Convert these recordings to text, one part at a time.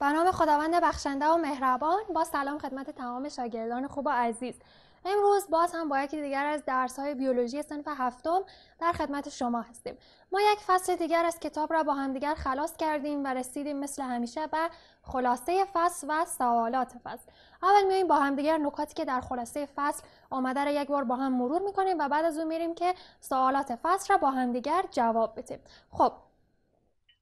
به نام خداوند بخشنده و مهربان با سلام خدمت تمام شاگردان خوب و عزیز امروز باز هم با یکی دیگر از درس های بیولوژی صنف هفتم در خدمت شما هستیم ما یک فصل دیگر از کتاب را با همدیگر خلاص کردیم و رسیدیم مثل همیشه به خلاصه فصل و سوالات فصل اول میایم با همدیگر نکاتی که در خلاصه فصل آمده را یک بار با هم مرور میکنیم و بعد از اون میریم که سوالات فصل را با همدیگر جواب بدیم خب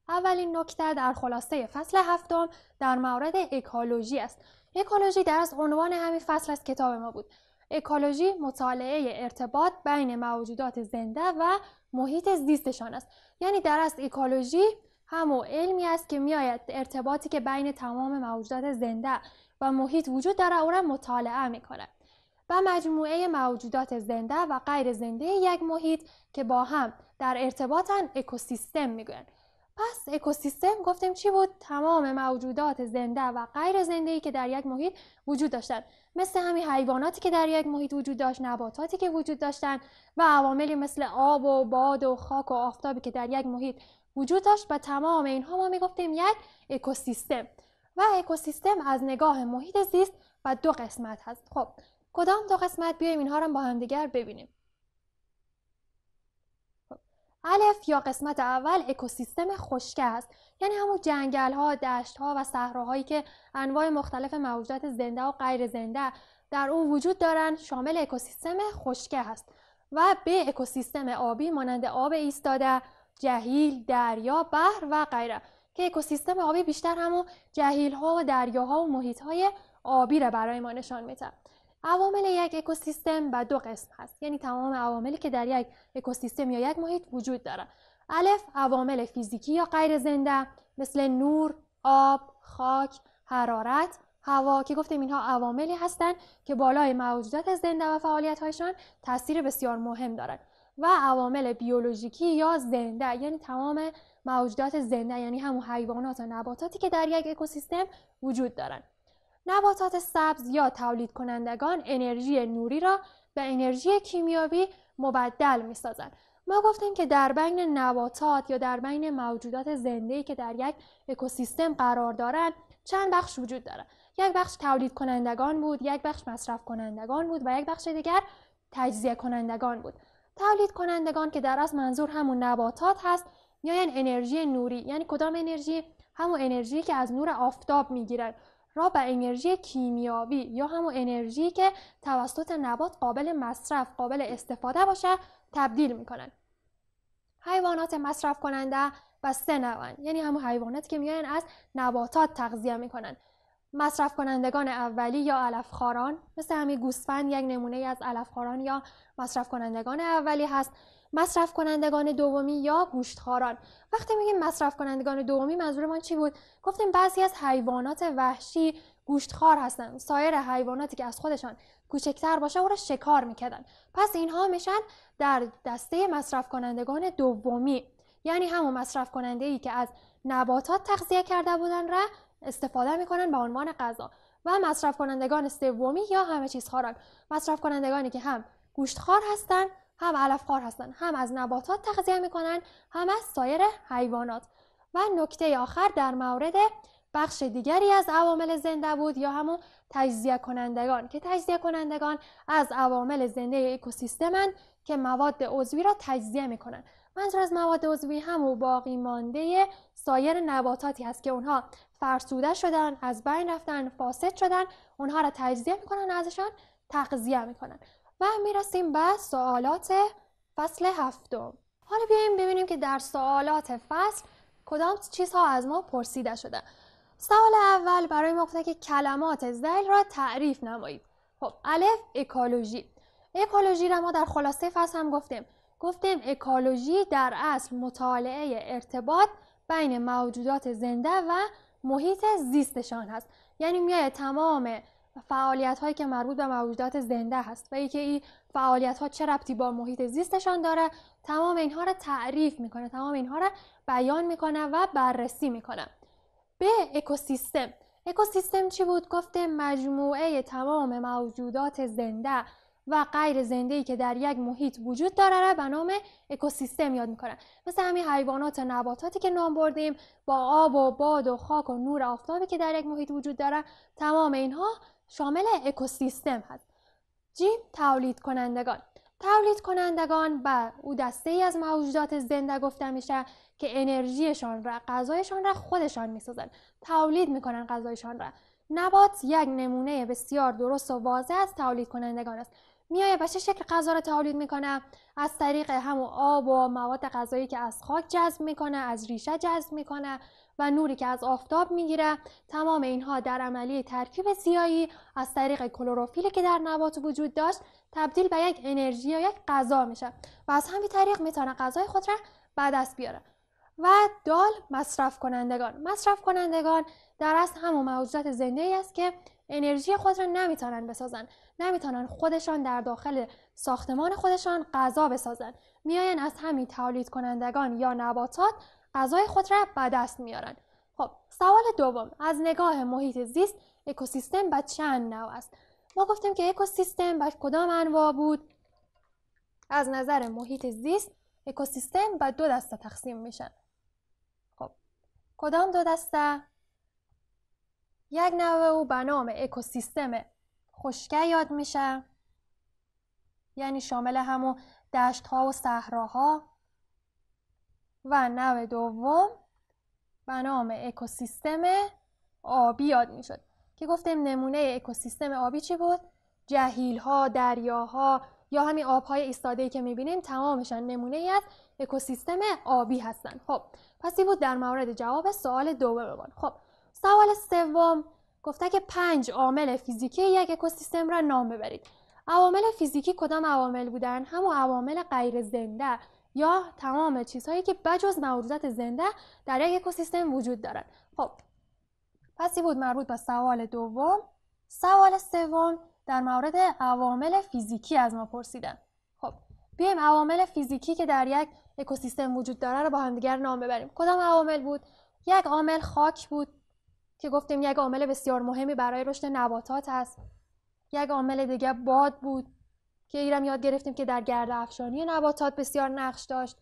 اولین نکته در خلاصه فصل هفتم در مورد اکولوژی است. اکولوژی در از عنوان همین فصل از کتاب ما بود. اکولوژی مطالعه ارتباط بین موجودات زنده و محیط زیستشان است. یعنی در از اکولوژی همو علمی است که میآید ارتباطی که بین تمام موجودات زنده و محیط وجود دارد او را مطالعه میکند. و مجموعه موجودات زنده و غیر زنده یک محیط که با هم در ارتباطن اکوسیستم میگویند پس اکوسیستم گفتیم چی بود تمام موجودات زنده و غیر زنده ای که در یک محیط وجود داشتن مثل همین حیواناتی که در یک محیط وجود داشت نباتاتی که وجود داشتن و عواملی مثل آب و باد و خاک و آفتابی که در یک محیط وجود داشت و تمام اینها ما میگفتیم یک اکوسیستم و اکوسیستم از نگاه محیط زیست و دو قسمت هست خب کدام دو قسمت بیایم اینها رو با همدیگر ببینیم الف یا قسمت اول اکوسیستم خشک است یعنی همون جنگل ها، دشت ها و صحراهایی که انواع مختلف موجودات زنده و غیر زنده در اون وجود دارن شامل اکوسیستم خشکه است و به اکوسیستم آبی مانند آب ایستاده، جهیل، دریا، بحر و غیره که اکوسیستم آبی بیشتر همون جهیل ها و دریاها و محیط های آبی را برای ما نشان میده. عوامل یک اکوسیستم به دو قسم هست یعنی تمام عواملی که در یک اکوسیستم یا یک محیط وجود داره الف عوامل فیزیکی یا غیر زنده مثل نور آب خاک حرارت هوا که گفتیم اینها عواملی هستند که بالای موجودات زنده و فعالیت هایشان تاثیر بسیار مهم دارند و عوامل بیولوژیکی یا زنده یعنی تمام موجودات زنده یعنی همون حیوانات و نباتاتی که در یک اکوسیستم وجود دارند نباتات سبز یا تولید کنندگان انرژی نوری را به انرژی کیمیابی مبدل می سازن. ما گفتیم که در بین نباتات یا در بین موجودات زنده که در یک اکوسیستم قرار دارند چند بخش وجود دارد یک بخش تولید کنندگان بود یک بخش مصرف کنندگان بود و یک بخش دیگر تجزیه کنندگان بود تولید کنندگان که در از منظور همون نباتات هست یعنی انرژی نوری یعنی کدام انرژی همون انرژی که از نور آفتاب می‌گیرد. را به انرژی کیمیاوی یا همون انرژی که توسط نبات قابل مصرف قابل استفاده باشه تبدیل میکنن حیوانات مصرف کننده و سه یعنی همون حیوانات که میان از نباتات تغذیه میکنن مصرف کنندگان اولی یا علفخاران مثل همین گوسفند یک نمونه از علفخاران یا مصرف کنندگان اولی هست مصرف کنندگان دومی یا گوشتخاران وقتی میگیم مصرف کنندگان دومی ما چی بود گفتیم بعضی از حیوانات وحشی گوشتخوار هستن سایر حیواناتی که از خودشان کوچکتر باشه او را شکار میکردن پس اینها میشن در دسته مصرف کنندگان دومی یعنی همون مصرف کننده ای که از نباتات تغذیه کرده بودن را استفاده میکنن به عنوان غذا و مصرف کنندگان سومی یا همه چیز خاران مصرف کنندگانی که هم خار هستن هم خار هستن هم از نباتات تغذیه میکنن هم از سایر حیوانات و نکته آخر در مورد بخش دیگری از عوامل زنده بود یا همون تجزیه کنندگان که تجزیه کنندگان از عوامل زنده اکوسیستمن که مواد عضوی را تجزیه میکنن منظور از مواد عضوی هم باقی مانده سایر نباتاتی هست که اونها فرسوده شدن از بین رفتن فاسد شدن اونها را تجزیه میکنن ازشان تغذیه میکنن و میرسیم به سوالات فصل هفتم حالا بیایم ببینیم که در سوالات فصل کدام چیزها از ما پرسیده شده سوال اول برای ما گفته که کلمات زیل را تعریف نمایید خب الف اکولوژی اکولوژی را ما در خلاصه فصل هم گفتیم گفتیم اکولوژی در اصل مطالعه ارتباط بین موجودات زنده و محیط زیستشان هست یعنی میای تمام فعالیت هایی که مربوط به موجودات زنده هست و اینکه این فعالیت ها چه ربطی با محیط زیستشان داره تمام اینها را تعریف میکنه تمام اینها را بیان میکنه و بررسی میکنه به اکوسیستم اکوسیستم چی بود گفته مجموعه تمام موجودات زنده و غیر زنده ای که در یک محیط وجود داره را به نام اکوسیستم یاد میکنن مثل همین حیوانات و نباتاتی که نام بردیم با آب و باد و خاک و نور آفتابی که در یک محیط وجود داره تمام اینها شامل اکوسیستم هست جی تولید کنندگان تولید کنندگان به او دسته ای از موجودات زنده گفته میشه که انرژیشان را غذایشان را خودشان میسازن تولید میکنن غذایشان را نبات یک نمونه بسیار درست و واضح از تولید کنندگان است میایه و چه شکل غذا را تولید میکنه از طریق همو آب و مواد غذایی که از خاک جذب میکنه از ریشه جذب میکنه و نوری که از آفتاب میگیره تمام اینها در عملی ترکیب سیایی از طریق کلروفیلی که در نبات وجود داشت تبدیل به یک انرژی یا یک غذا میشه و از همین طریق میتونه غذای خود را به دست بیاره و دال مصرف کنندگان مصرف کنندگان در اصل همون موجودات زنده ای است که انرژی خود را نمیتونن بسازن نمیتونن خودشان در داخل ساختمان خودشان غذا بسازن میاین از همین تولید کنندگان یا نباتات غذای خود را به دست میارن خب سوال دوم از نگاه محیط زیست اکوسیستم به چند نوع است ما گفتیم که اکوسیستم به کدام انواع بود از نظر محیط زیست اکوسیستم به دو دسته تقسیم میشن کدام دو دسته؟ یک نوع او به نام اکوسیستم خشکه یاد میشه یعنی شامل همون دشت ها و صحراها و نوع دوم به نام اکوسیستم آبی یاد میشد که گفتیم نمونه اکوسیستم آبی چی بود؟ جهیل ها، دریاها یا همین آب های ایستاده که میبینیم تمامشان نمونه از اکوسیستم آبی هستن خب پس این بود در مورد جواب سوال دوم خب سوال سوم گفته که پنج عامل فیزیکی یک اکوسیستم را نام ببرید عوامل فیزیکی کدام عوامل بودن هم عوامل غیر زنده یا تمام چیزهایی که بجز موجودات زنده در یک اکوسیستم وجود دارند خب پس این بود مربوط به سوال دوم سوال سوم در مورد عوامل فیزیکی از ما پرسیدن خب بیایم عوامل فیزیکی که در یک اکوسیستم وجود داره رو با همدیگر نام ببریم کدام عامل بود یک عامل خاک بود که گفتیم یک عامل بسیار مهمی برای رشد نباتات هست یک عامل دیگه باد بود که ایرم یاد گرفتیم که در گرد افشانی نباتات بسیار نقش داشت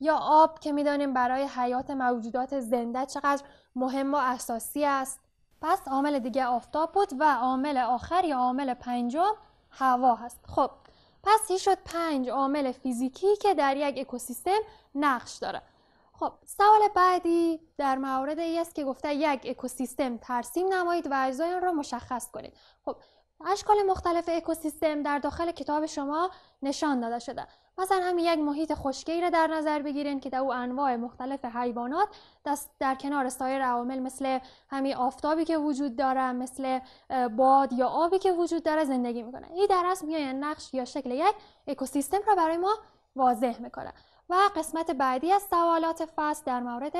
یا آب که میدانیم برای حیات موجودات زنده چقدر مهم و اساسی است پس عامل دیگه آفتاب بود و عامل آخر یا عامل پنجم هوا هست خب پس یه شد پنج عامل فیزیکی که در یک اکوسیستم نقش داره خب سوال بعدی در مورد ای است که گفته یک اکوسیستم ترسیم نمایید و اجزای آن را مشخص کنید خب اشکال مختلف اکوسیستم در داخل کتاب شما نشان داده شده مثلا همین یک محیط خشکی را در نظر بگیرین که در او انواع مختلف حیوانات در کنار سایر عوامل مثل همین آفتابی که وجود داره مثل باد یا آبی که وجود داره زندگی میکنه این در اصل میای نقش یا شکل یک اکوسیستم را برای ما واضح میکنه و قسمت بعدی از سوالات فصل در مورد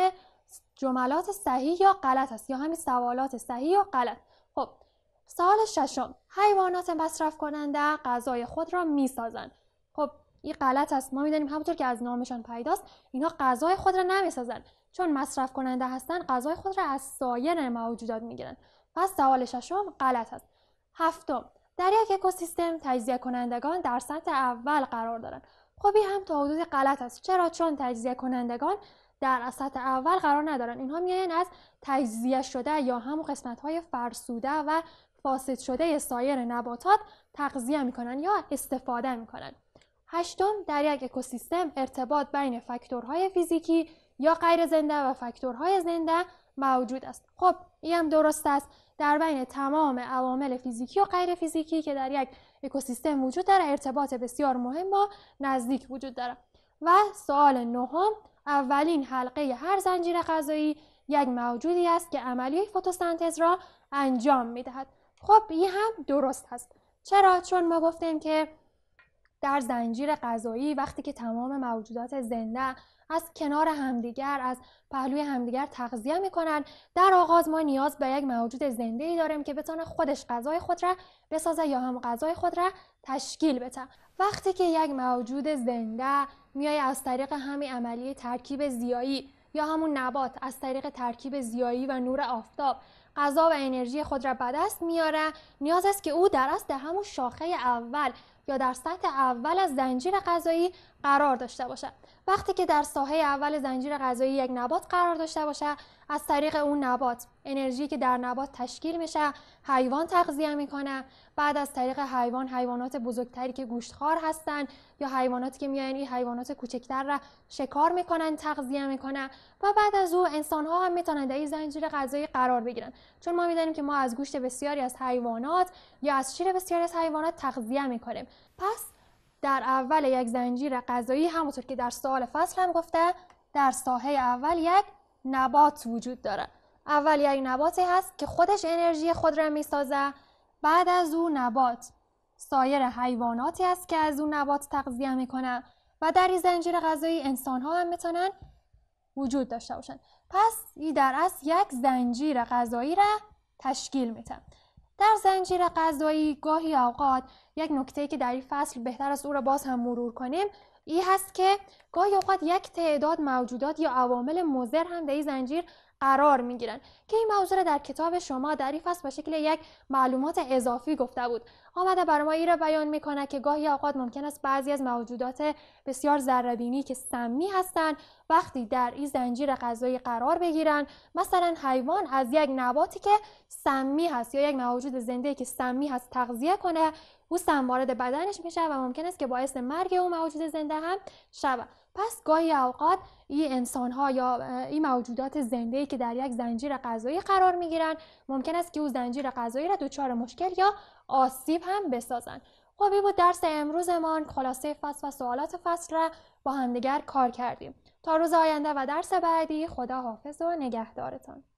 جملات صحیح یا غلط است یا همین سوالات صحیح یا غلط خب سوال ششم حیوانات مصرف کننده غذای خود را میسازند خب این غلط است ما میدانیم همونطور که از نامشان پیداست اینها غذای خود را نمیسازند چون مصرف کننده هستند غذای خود را از سایر موجودات میگیرند پس سوال ششم غلط است هفتم در یک اکوسیستم تجزیه کنندگان در سطح اول قرار دارند خب این هم تا حدودی غلط است چرا چون تجزیه کنندگان در سطح اول قرار ندارن اینها میآیند از تجزیه شده یا هم قسمت های فرسوده و فاسد شده سایر نباتات تغذیه میکنن یا استفاده میکنن هشتم در یک اکوسیستم ارتباط بین فاکتورهای فیزیکی یا غیر زنده و فاکتورهای زنده موجود است خب این هم درست است در بین تمام عوامل فیزیکی و غیر فیزیکی که در یک اکوسیستم وجود داره ارتباط بسیار مهم با نزدیک وجود دارد. و سوال نهم اولین حلقه هر زنجیره غذایی یک موجودی است که عملیه فتوسنتز را انجام میدهد خب این هم درست است. چرا چون ما گفتیم که در زنجیر غذایی وقتی که تمام موجودات زنده از کنار همدیگر از پهلوی همدیگر تغذیه میکنند، در آغاز ما نیاز به یک موجود زنده ای داریم که بتونه خودش غذای خود را بسازه یا هم غذای خود را تشکیل بده وقتی که یک موجود زنده میای از طریق همین عملیه ترکیب زیایی یا همون نبات از طریق ترکیب زیایی و نور آفتاب غذا و انرژی خود را به دست میاره نیاز است که او در اصل همون شاخه اول یا در سطح اول از زنجیر غذایی قرار داشته باشد وقتی که در ساحه اول زنجیر غذایی یک نبات قرار داشته باشه از طریق اون نبات انرژی که در نبات تشکیل میشه حیوان تغذیه میکنه بعد از طریق حیوان حیوانات بزرگتری که گوشتخوار هستن یا حیواناتی که میان این یعنی حیوانات کوچکتر را شکار میکنن تغذیه میکنن و بعد از او انسان ها هم میتونن در این زنجیر غذایی قرار بگیرن چون ما میدانیم که ما از گوشت بسیاری از حیوانات یا از شیر بسیاری از حیوانات تغذیه میکنیم پس در اول یک زنجیر غذایی همونطور که در سوال فصل هم گفته در ساحه اول یک نبات وجود داره اول یک نباتی هست که خودش انرژی خود را سازه. بعد از او نبات سایر حیواناتی است که از او نبات تغذیه میکنن و در این زنجیر غذایی انسان ها هم میتونن وجود داشته باشن پس این در اصل یک زنجیر غذایی را تشکیل میده در زنجیر غذایی گاهی اوقات یک نکته که در این فصل بهتر است او را باز هم مرور کنیم ای هست که گاهی اوقات یک تعداد موجودات یا عوامل مضر هم در این زنجیر قرار می گیرن که این موضوع در کتاب شما دریف است به شکل یک معلومات اضافی گفته بود آمده برای ما این را بیان می که گاهی اوقات ممکن است بعضی از موجودات بسیار بینی که سمی هستند وقتی در این زنجیر غذایی قرار بگیرن مثلا حیوان از یک نباتی که سمی هست یا یک موجود زنده که سمی هست تغذیه کنه او سم وارد بدنش میشه و ممکن است که باعث مرگ او موجود زنده هم شود پس گاهی اوقات این انسان ها یا این موجودات زنده ای که در یک زنجیر غذایی قرار می گیرن ممکن است که او زنجیر غذایی را دچار مشکل یا آسیب هم بسازن خب این بود درس امروزمان خلاصه فصل و سوالات فصل را با همدیگر کار کردیم تا روز آینده و درس بعدی خدا حافظ و نگهدارتان